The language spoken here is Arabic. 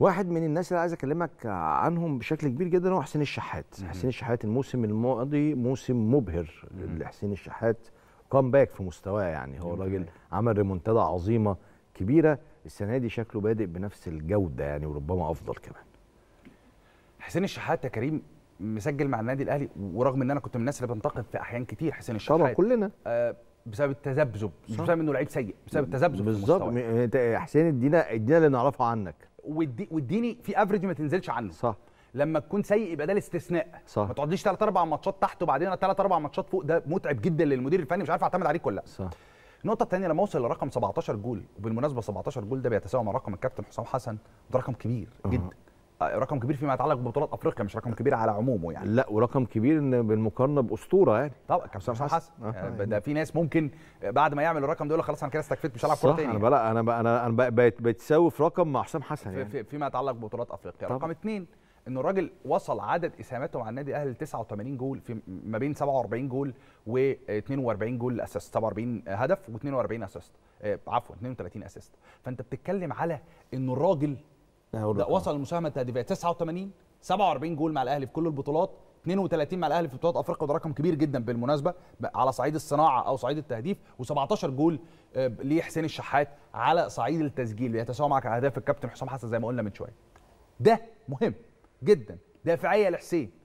واحد من الناس اللي عايز اكلمك عنهم بشكل كبير جدا هو حسين الشحات مم. حسين الشحات الموسم الماضي موسم مبهر لحسين الشحات باك في مستواه يعني هو راجل عمل ريمونتادا عظيمه كبيره السنه دي شكله بادئ بنفس الجوده يعني وربما افضل كمان حسين الشحات يا كريم مسجل مع النادي الاهلي ورغم ان انا كنت من الناس اللي بنتقد في احيان كتير حسين الشحات طبعا كلنا آه بسبب التذبذب مش بسبب انه لعيب سيء بسبب التذبذب بالظبط حسين ادينا ادينا اللي نعرفه عنك واديني في افريج ما تنزلش عنه صح لما تكون سيء يبقى ده الاستثناء صح. ما تقعدليش ثلاث اربع ماتشات تحت وبعدين ثلاث اربع ماتشات فوق ده متعب جدا للمدير الفني مش عارف اعتمد عليك ولا لا صح النقطه الثانيه لما اوصل لرقم 17 جول وبالمناسبه 17 جول ده بيتساوى مع رقم الكابتن حسام حسن ده رقم كبير جدا رقم كبير فيما يتعلق ببطولات افريقيا مش رقم كبير على عمومه يعني لا ورقم كبير ان بالمقارنه باسطوره يعني طبعا كابتن حسن, حسن. آه. يعني ده في ناس ممكن بعد ما يعمل الرقم ده يقول خلاص انا كده استكفيت مش هلعب كوره تاني انا يعني. بلا انا بقى انا انا بقيت بتساوي في رقم مع حسام حسن يعني في فيما يتعلق ببطولات افريقيا رقم اثنين ان الراجل وصل عدد اسهاماته مع النادي الاهلي 89 جول في ما بين 47 جول و42 جول اسيست 47 هدف و42 اسيست آه، عفوا 32 اسيست فانت بتتكلم على ان الراجل لا وصل المساهمه التهديفيه 89 47 جول مع الاهلي في كل البطولات 32 مع الاهلي في بطولات افريقيا وده رقم كبير جدا بالمناسبه على صعيد الصناعه او صعيد التهديف و17 جول آه، ليه حسين الشحات على صعيد التسجيل بيتساوى مع اهداف الكابتن حسام حسن زي ما قلنا من شويه ده مهم جدا دافعيه لحسين